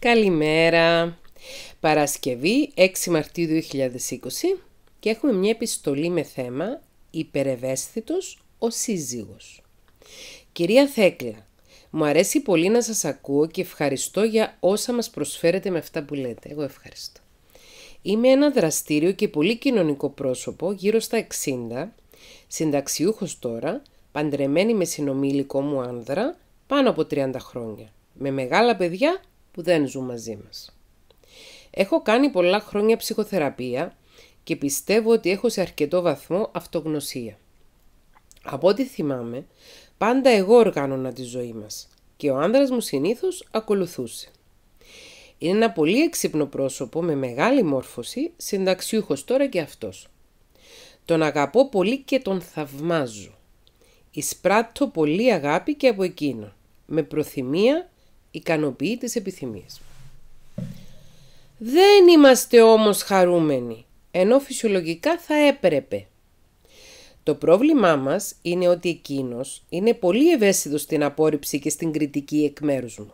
Καλημέρα! Παρασκευή 6 Μαρτίου 2020 και έχουμε μια επιστολή με θέμα «Υπερευαίσθητος ο σύζυγος». Κυρία Θέκλα, μου αρέσει πολύ να σας ακούω και ευχαριστώ για όσα μας προσφέρετε με αυτά που λέτε. Εγώ ευχαριστώ. Είμαι ένα δραστήριο και πολύ κοινωνικό πρόσωπο, γύρω στα 60, συνταξιούχος τώρα, παντρεμένη με συνομήλικο μου άνδρα, πάνω από 30 χρόνια, με μεγάλα παιδιά που δεν ζουν μαζί μας. Έχω κάνει πολλά χρόνια ψυχοθεραπεία και πιστεύω ότι έχω σε αρκετό βαθμό αυτογνωσία. Από ό,τι θυμάμαι, πάντα εγώ οργάνωνα τη ζωή μας και ο άνδρας μου συνήθως ακολουθούσε. Είναι ένα πολύ έξυπνο πρόσωπο με μεγάλη μόρφωση, συνταξιούχος τώρα και αυτός. Τον αγαπώ πολύ και τον θαυμάζω. Εισπράττω πολύ αγάπη και από εκείνο... με προθυμία ικανοποιεί τις επιθυμίες. Δεν είμαστε όμως χαρούμενοι, ενώ φυσιολογικά θα έπρεπε. Το πρόβλημά μας είναι ότι εκείνος είναι πολύ ευαίσθητος στην απόρριψη και στην κριτική εκ μέρους μου.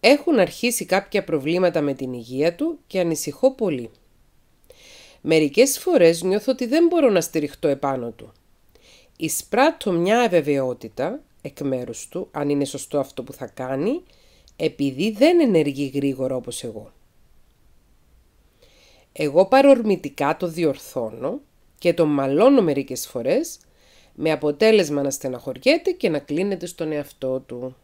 Έχουν αρχίσει κάποια προβλήματα με την υγεία του και ανησυχώ πολύ. Μερικές φορές νιώθω ότι δεν μπορώ να στηριχτώ επάνω του. Εισπράττω μια αβεβαιότητα εκ μέρους του, αν είναι σωστό αυτό που θα κάνει, επειδή δεν ενεργεί γρήγορα όπως εγώ. Εγώ παρορμητικά το διορθώνω και το μαλώνω μερικές φορές, με αποτέλεσμα να στεναχωριέται και να κλείνεται στον εαυτό του.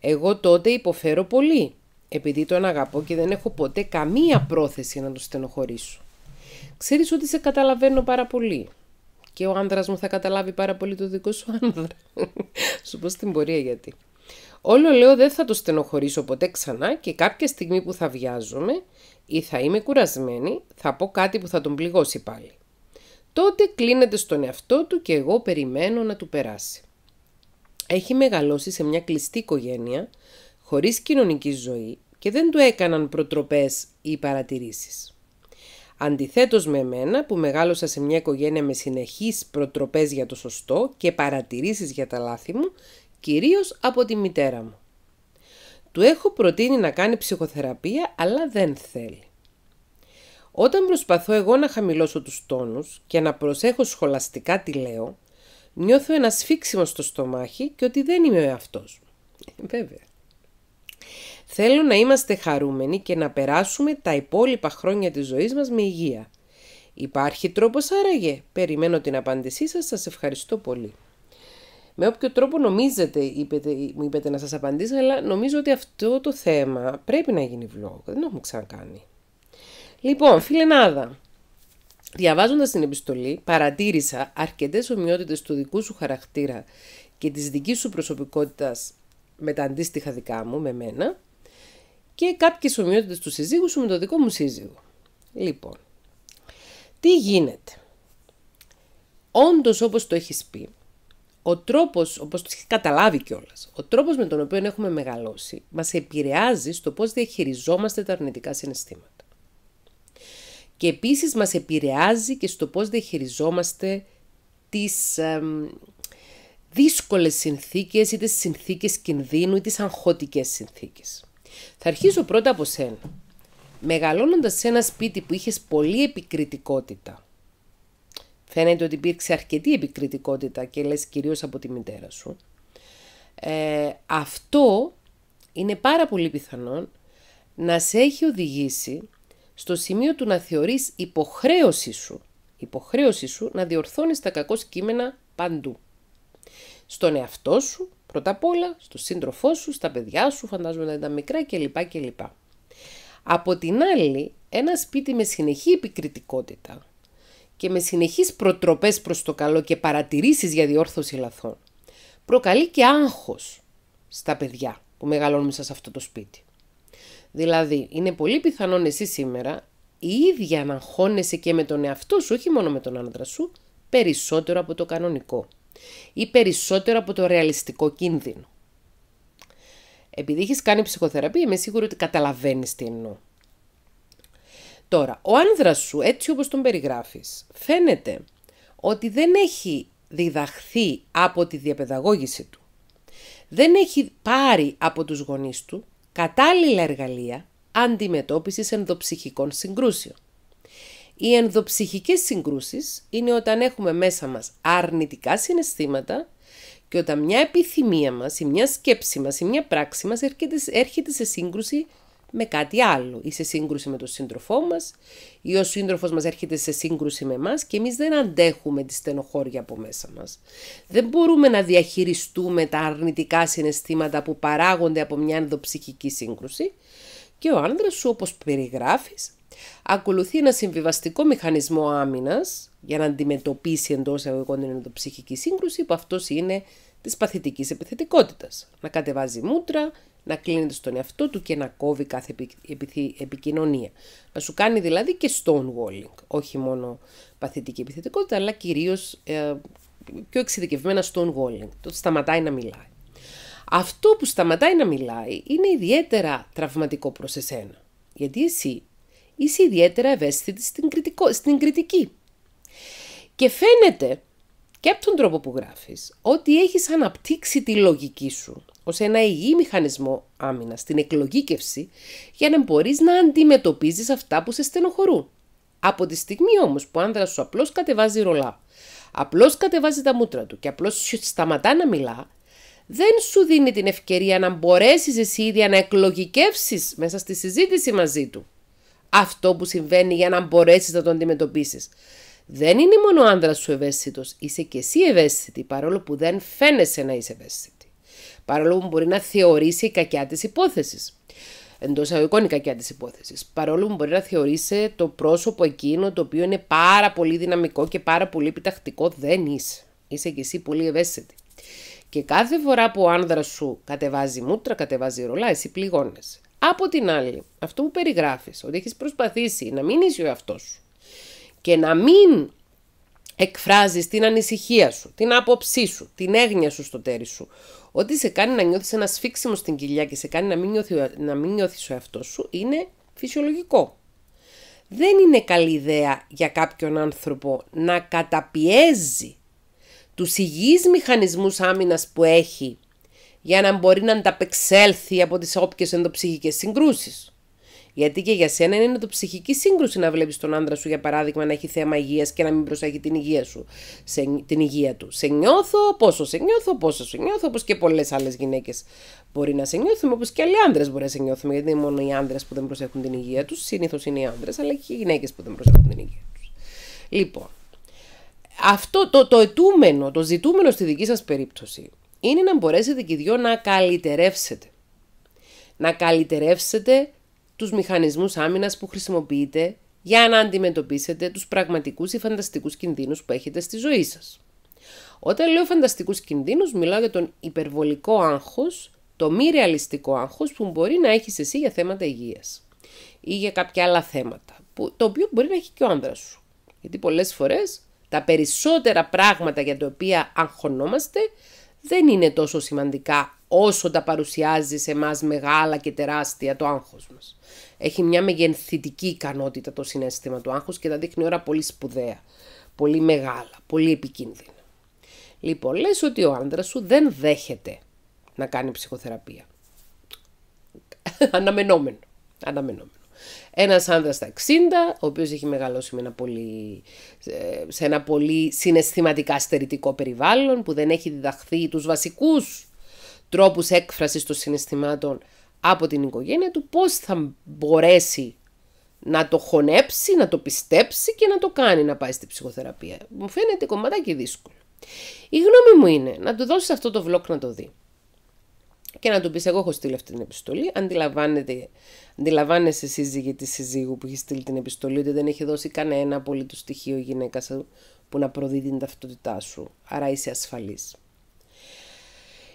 Εγώ τότε υποφέρω πολύ, επειδή τον αγαπώ και δεν έχω ποτέ καμία πρόθεση να τον στενοχωρήσω. Ξέρεις ότι σε καταλαβαίνω πάρα πολύ και ο άνδρας μου θα καταλάβει πάρα πολύ το δικό σου άνδρα. σου πω στην πορεία γιατί. Όλο λέω δεν θα το στενοχωρήσω ποτέ ξανά και κάποια στιγμή που θα βιάζομαι ή θα είμαι κουρασμένη θα πω κάτι που θα τον πληγώσει πάλι. Τότε κλείνεται στον εαυτό του και εγώ περιμένω να του περάσει. Έχει μεγαλώσει σε μια κλειστή οικογένεια, χωρίς κοινωνική ζωή και δεν του έκαναν προτροπές ή παρατηρήσεις. Αντιθέτως με εμένα που μεγάλωσα σε μια οικογένεια με συνεχείς προτροπές για το σωστό και παρατηρήσεις για τα λάθη μου, κυρίως από τη μητέρα μου. Του έχω προτείνει να κάνει ψυχοθεραπεία αλλά δεν θέλει. Όταν προσπαθώ εγώ να χαμηλώσω τους τόνους και να προσέχω σχολαστικά τι λέω, νιώθω ένα σφίξιμο στο στομάχι και ότι δεν είμαι ο εαυτός μου. Ε, βέβαια. Θέλω να είμαστε χαρούμενοι και να περάσουμε τα υπόλοιπα χρόνια της ζωής μας με υγεία. Υπάρχει τρόπος άραγε. Περιμένω την απάντησή σας. Σας ευχαριστώ πολύ. Με όποιο τρόπο νομίζετε, είπετε, μου είπετε να σας απαντήσω, αλλά νομίζω ότι αυτό το θέμα πρέπει να γίνει vlog. Δεν έχουμε ξανακάνει. Λοιπόν, Νάδα, διαβάζοντας την επιστολή, παρατήρησα αρκετές ομοιότητες του δικού σου χαρακτήρα και της δικής σου προσωπικότητας με τα αντίστοιχα δικά μου, με μένα, και κάποιες ομοιότητες του σύζυγου σου με το δικό μου σύζυγο. Λοιπόν, τι γίνεται. Όντως όπως το έχεις πει, ο τρόπος, όπως το έχεις καταλάβει κιόλας, ο τρόπος με τον οποίο έχουμε μεγαλώσει, μας επηρεάζει στο πώς διαχειριζόμαστε τα αρνητικά συναισθήματα. Και επίσης μας επηρεάζει και στο πώς διαχειριζόμαστε τις, δύσκολες συνθήκες ή τις συνθήκες κινδύνου ή τις αγχωτικές συνθήκες. Θα αρχίσω πρώτα από σένα. Μεγαλώνοντας σε ένα σπίτι που είχες πολύ επικριτικότητα, φαίνεται ότι υπήρξε αρκετή επικριτικότητα και λες κυρίως από τη μητέρα σου, ε, αυτό είναι πάρα πολύ πιθανόν να σε έχει οδηγήσει στο σημείο του να θεωρείς υποχρέωση σου, υποχρέωση σου να διορθώνεις τα κακό κείμενα παντού στον εαυτό σου, πρώτα απ' όλα, στο σύντροφό σου, στα παιδιά σου, φαντάζομαι να ήταν μικρά κλπ. κλπ. Από την άλλη, ένα σπίτι με συνεχή επικριτικότητα και με συνεχείς προτροπές προς το καλό και παρατηρήσεις για διόρθωση λαθών, προκαλεί και άγχος στα παιδιά που μεγαλώνουν σε αυτό το σπίτι. Δηλαδή, είναι πολύ πιθανόν εσύ σήμερα η ίδια να αγχώνεσαι και με τον εαυτό σου, όχι μόνο με τον άντρα σου, περισσότερο από το κανονικό ή περισσότερο από το ρεαλιστικό κίνδυνο. Επειδή έχεις κάνει ψυχοθεραπεία, είμαι σίγουρη ότι καταλαβαίνεις τι εννοώ. Τώρα, ο άνδρας σου, έτσι όπως τον περιγράφεις, φαίνεται ότι δεν έχει διδαχθεί από τη διαπαιδαγώγηση του. Δεν έχει πάρει από τους γονείς του κατάλληλα εργαλεία αντιμετώπισης ενδοψυχικών συγκρούσεων. Οι ενδοψυχικές συγκρούσεις είναι όταν έχουμε μέσα μας αρνητικά συναισθήματα και όταν μια επιθυμία μας ή μια σκέψη μας ή μια πράξη μας έρχεται, σε σύγκρουση με κάτι άλλο ή σε σύγκρουση με τον σύντροφό μας ή ο σύντροφος μας έρχεται σε σύγκρουση με εμάς και εμείς δεν αντέχουμε τη στενοχώρια από μέσα μας. Δεν μπορούμε να διαχειριστούμε τα αρνητικά συναισθήματα που παράγονται από μια ενδοψυχική σύγκρουση και ο άνδρας σου όπως περιγράφεις ακολουθεί ένα συμβιβαστικό μηχανισμό άμυνας για να αντιμετωπίσει εντός εγωγικών την ενδοψυχική σύγκρουση, που αυτός είναι της παθητικής επιθετικότητας. Να κατεβάζει μούτρα, να κλείνεται στον εαυτό του και να κόβει κάθε επικοινωνία. Να σου κάνει δηλαδή και stonewalling, όχι μόνο παθητική επιθετικότητα, αλλά κυρίως ε, πιο εξειδικευμένα stonewalling. Το σταματάει να μιλάει. Αυτό που σταματάει να μιλάει είναι ιδιαίτερα τραυματικό προς εσένα. Γιατί εσύ είσαι ιδιαίτερα ευαίσθητη στην, κριτικό, στην κριτική. Και φαίνεται και από τον τρόπο που γράφεις ότι έχεις αναπτύξει τη λογική σου ως ένα υγιή μηχανισμό άμυνας στην εκλογήκευση για να μπορείς να αντιμετωπίζεις αυτά που σε στενοχωρούν. Από τη στιγμή όμως που ο άνδρας σου απλώς κατεβάζει ρολά, απλώς κατεβάζει τα μούτρα του και απλώς σταματά να μιλά, δεν σου δίνει την ευκαιρία να μπορέσεις εσύ ίδια να εκλογικεύσεις μέσα στη συζήτηση μαζί του αυτό που συμβαίνει για να μπορέσεις να το αντιμετωπίσεις. Δεν είναι μόνο ο άνδρα σου ευαίσθητος, είσαι και εσύ ευαίσθητη, παρόλο που δεν φαίνεσαι να είσαι ευαίσθητη. Παρόλο που μπορεί να θεωρήσει η κακιά της υπόθεσης. Εντός αγωγικών η κακιά της υπόθεσης. Παρόλο που μπορεί να θεωρήσει το πρόσωπο εκείνο το οποίο είναι πάρα πολύ δυναμικό και πάρα πολύ επιτακτικό, δεν είσαι. Είσαι και εσύ πολύ ευαίσθητη. Και κάθε φορά που ο άνδρας σου κατεβάζει μούτρα, κατεβάζει ρολά, εσύ πληγώνεσαι. Από την άλλη, αυτό που περιγράφεις, ότι έχεις προσπαθήσει να μην είσαι ο εαυτός σου και να μην εκφράζεις την ανησυχία σου, την άποψή σου, την έγνοια σου στο τέρι σου, ότι σε κάνει να νιώθεις ένα σφίξιμο στην κοιλιά και σε κάνει να μην, νιώθει, να μην νιώθεις ο εαυτός σου, είναι φυσιολογικό. Δεν είναι καλή ιδέα για κάποιον άνθρωπο να καταπιέζει τους υγιείς μηχανισμούς άμυνας που έχει για να μπορεί να ανταπεξέλθει από τις όποιες ενδοψυχικές συγκρούσεις. Γιατί και για σένα είναι το ψυχική σύγκρουση να βλέπεις τον άντρα σου, για παράδειγμα, να έχει θέμα υγείας και να μην προσέχει την υγεία σου. Σε, την υγεία του. Σε νιώθω, πόσο σε νιώθω, πόσο σε νιώθω, όπως και πολλές άλλες γυναίκες μπορεί να σε νιώθουμε, όπως και άλλοι άντρες μπορεί να σε νιώθουμε. Γιατί είναι μόνο οι άντρες που δεν προσέχουν την υγεία τους, συνήθως είναι οι άντρες, αλλά και οι γυναίκες που δεν προσέχουν την υγεία τους. Λοιπόν, αυτό το, το ετούμενο, το ζητούμενο στη δική σας περίπτωση είναι να μπορέσετε και οι δυο να καλυτερεύσετε. Να καλυτερεύσετε τους μηχανισμούς άμυνας που χρησιμοποιείτε για να αντιμετωπίσετε τους πραγματικούς ή φανταστικούς κινδύνους που έχετε στη ζωή σας. Όταν λέω φανταστικούς κινδύνους, μιλάω για τον υπερβολικό άγχος, το μη ρεαλιστικό άγχος που μπορεί να έχεις εσύ για θέματα υγείας ή για κάποια άλλα θέματα, που, το οποίο μπορεί να έχει και ο άνδρας σου. Γιατί πολλές φορές τα περισσότερα πράγματα για τα οποία αγχωνόμαστε δεν είναι τόσο σημαντικά όσο τα παρουσιάζει σε μας μεγάλα και τεράστια το άγχος μας. Έχει μια μεγενθητική ικανότητα το συνέστημα του άγχους και τα δείχνει ώρα πολύ σπουδαία, πολύ μεγάλα, πολύ επικίνδυνα. Λοιπόν, λες ότι ο άντρας σου δεν δέχεται να κάνει ψυχοθεραπεία. Αναμενόμενο. Αναμενόμενο. Ένας άνδρας στα 60, ο οποίος έχει μεγαλώσει με πολύ, σε ένα πολύ συναισθηματικά στερητικό περιβάλλον, που δεν έχει διδαχθεί τους βασικούς τρόπους έκφρασης των συναισθημάτων από την οικογένεια του, πώς θα μπορέσει να το χωνέψει, να το πιστέψει και να το κάνει να πάει στη ψυχοθεραπεία. Μου φαίνεται κομματάκι δύσκολο. Η γνώμη μου είναι να του δώσει αυτό το βλόκ να το δει και να του πεις: Εγώ έχω στείλει αυτή την επιστολή. Αντιλαμβάνεσαι σύζυγη της συζύγου που έχει στείλει την επιστολή ότι δεν έχει δώσει κανένα απολύτως στοιχείο γυναίκα σου που να προδίδει την ταυτότητά σου. Άρα είσαι ασφαλής.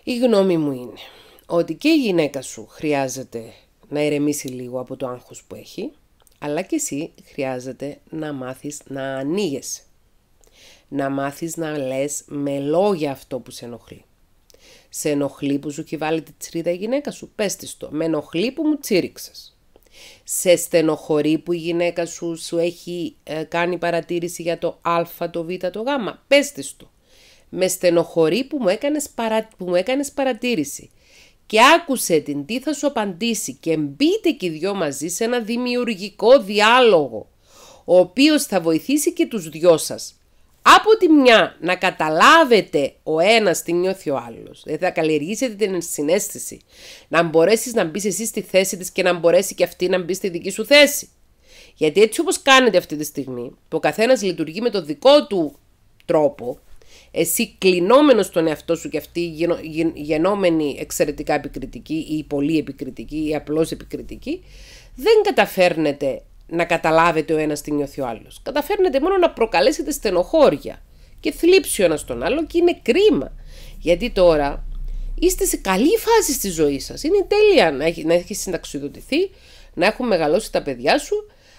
Η γνώμη μου είναι ότι και η γυναίκα σου χρειάζεται να ηρεμήσει λίγο από το άγχος που έχει, αλλά και εσύ χρειάζεται να μάθεις να ανοίγεσαι. Να μάθεις να λες με λόγια αυτό που σε ενοχλεί. Σε ενοχλεί που σου έχει βάλει τη τσρίδα η γυναίκα σου. Πες της το. Με ενοχλεί που μου τσίριξες. Σε στενοχωρεί που η γυναίκα σου σου έχει ε, κάνει παρατήρηση για το α, το β, το γ. Πες της το. Με στενοχωρεί που μου έκανες παρα... παρατήρηση. Και άκουσε την τι θα σου απαντήσει και μπείτε και οι δυο μαζί σε ένα δημιουργικό διάλογο, ο οποίος θα βοηθήσει και τους δυο σας από τη μια να καταλάβετε ο ένας τι νιώθει ο άλλος, δηλαδή θα καλλιεργήσετε την συνέστηση, να μπορέσεις να μπεις εσύ στη θέση της και να μπορέσει και αυτή να μπει στη δική σου θέση. Γιατί έτσι όπως κάνετε αυτή τη στιγμή, που ο καθένας λειτουργεί με το δικό του τρόπο, εσύ κλεινόμενος στον εαυτό σου και αυτή γενόμενη εξαιρετικά επικριτική ή πολύ επικριτική ή απλώς επικριτική, δεν καταφέρνετε να καταλάβετε ο ένας τι νιώθει ο άλλος. Καταφέρνετε μόνο να προκαλέσετε στενοχώρια και θλίψη ο ένας τον άλλο και είναι κρίμα. Γιατί τώρα είστε σε καλή φάση στη ζωή σας. Είναι τέλεια να έχει, να συνταξιδοτηθεί, να έχουν μεγαλώσει τα παιδιά σου.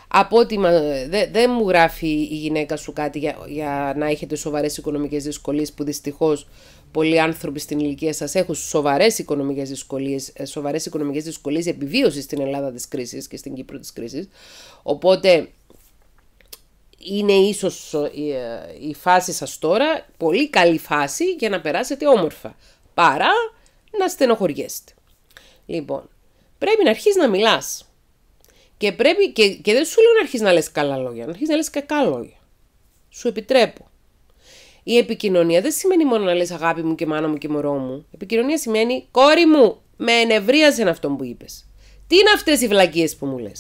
Από ότι δεν μου γράφει η γυναίκα σου κάτι για, για να έχετε σοβαρές οικονομικές δυσκολίες που δυστυχώς πολλοί άνθρωποι στην ηλικία σας έχουν σοβαρές οικονομικές δυσκολίες, ε, σοβαρές οικονομικές δυσκολίες επιβίωσης στην Ελλάδα της κρίσης και στην Κύπρο της κρίσης. Οπότε είναι ίσως ε, η φάση σας τώρα πολύ καλή φάση για να περάσετε όμορφα, παρά να στενοχωριέστε. Λοιπόν, πρέπει να αρχίσεις να μιλάς. Και, και, και δεν σου λέω να αρχίσεις να λες καλά λόγια, να αρχίσεις να λες κακά λόγια. Σου επιτρέπω. Η επικοινωνία δεν σημαίνει μόνο να λες αγάπη μου και μάνα μου και μωρό μου. Επικοινωνία σημαίνει κόρη μου, με ενευρίασε αυτό που είπες. Τι είναι αυτές οι βλακίες που μου λες.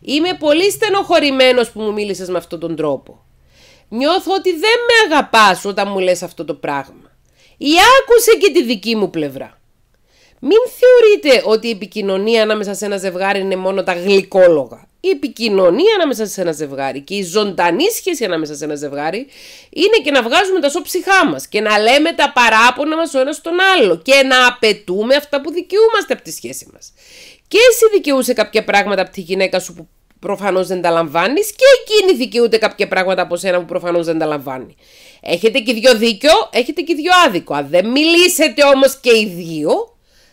Είμαι πολύ στενοχωρημένος που μου μίλησες με αυτόν τον τρόπο. Νιώθω ότι δεν με αγαπάς όταν μου λες αυτό το πράγμα. Ή άκουσε και τη δική μου πλευρά. Μην θεωρείτε ότι η επικοινωνία ανάμεσα σε ένα ζευγάρι είναι μόνο τα γλυκόλογα η επικοινωνία ανάμεσα σε ένα ζευγάρι και η ζωντανή σχέση ανάμεσα σε ένα ζευγάρι είναι και να βγάζουμε τα σώψυχά μας και να λέμε τα παράπονα μας ο ένας στον άλλο και να απαιτούμε αυτά που δικαιούμαστε από τη σχέση μας. Και εσύ δικαιούσε κάποια πράγματα από τη γυναίκα σου που προφανώς δεν τα λαμβάνεις και εκείνη δικαιούται κάποια πράγματα από σένα που προφανώς δεν τα λαμβάνει. Έχετε και δυο δίκιο, έχετε και δυο άδικο. Αν δεν μιλήσετε όμως και οι δύο,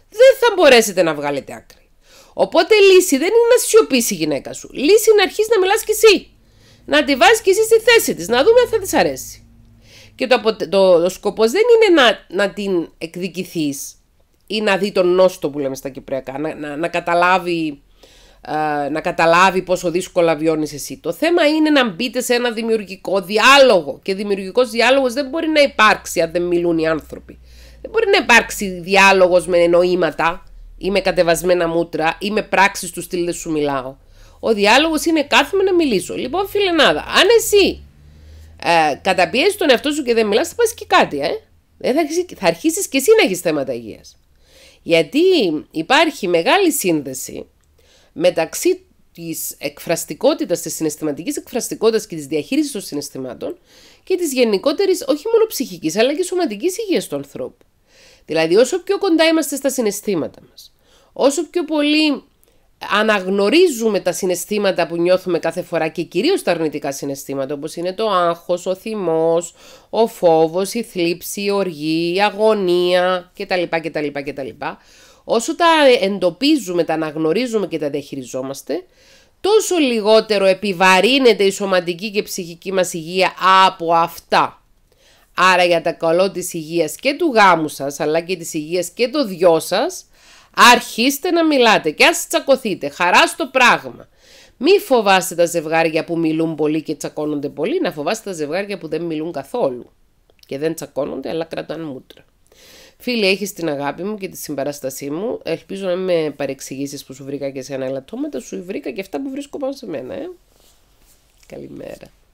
δεν θα μπορέσετε να βγάλετε άκρη. Οπότε λύση δεν είναι να σιωπήσει η γυναίκα σου. Λύση είναι να αρχίσεις να μιλάς κι εσύ. Να τη βάζεις κι εσύ στη θέση της, να δούμε αν θα της αρέσει. Και το, το, το, σκοπός δεν είναι να, να την εκδικηθείς ή να δει τον νόστο που λέμε στα κυπριακά, να, να, να καταλάβει να καταλάβει πόσο δύσκολα βιώνεις εσύ. Το θέμα είναι να μπείτε σε ένα δημιουργικό διάλογο και δημιουργικός διάλογος δεν μπορεί να υπάρξει αν δεν μιλούν οι άνθρωποι. Δεν μπορεί να υπάρξει διάλογος με εννοήματα ή με κατεβασμένα μούτρα ή με πράξεις του στυλ δεν σου μιλάω. Ο διάλογος είναι κάθομαι να μιλήσω. Λοιπόν φιλενάδα, αν εσύ ε, καταπιέσεις τον εαυτό σου και δεν μιλάς θα πας και κάτι, ε. ε θα, θα αρχίσεις και εσύ να έχεις θέματα υγείας. Γιατί υπάρχει μεγάλη σύνδεση μεταξύ της εκφραστικότητας, της συναισθηματικής εκφραστικότητας και της διαχείρισης των συναισθημάτων και της γενικότερης, όχι μόνο ψυχικής, αλλά και σωματικής υγείας του ανθρώπου. Δηλαδή όσο πιο κοντά είμαστε στα συναισθήματα μας, όσο πιο πολύ αναγνωρίζουμε τα συναισθήματα που νιώθουμε κάθε φορά και κυρίως τα αρνητικά συναισθήματα όπως είναι το άγχος, ο θυμός, ο φόβος, η θλίψη, η οργή, η αγωνία κτλ. κτλ, κτλ. Όσο τα εντοπίζουμε, τα αναγνωρίζουμε και τα διαχειριζόμαστε, τόσο λιγότερο επιβαρύνεται η σωματική και ψυχική μας υγεία από αυτά. Άρα για τα καλό της υγείας και του γάμου σας, αλλά και της υγείας και το δυο σας, αρχίστε να μιλάτε και ας τσακωθείτε, χαρά στο πράγμα. Μη φοβάστε τα ζευγάρια που μιλούν πολύ και τσακώνονται πολύ, να φοβάστε τα ζευγάρια που δεν μιλούν καθόλου και δεν τσακώνονται αλλά κρατάνε μούτρα. Φίλε, έχεις την αγάπη μου και τη συμπαράστασή μου. Ελπίζω να με παρεξηγήσεις που σου βρήκα και σε ένα ελαττώματα. Σου βρήκα και αυτά που βρίσκω πάνω σε μένα, ε. Καλημέρα.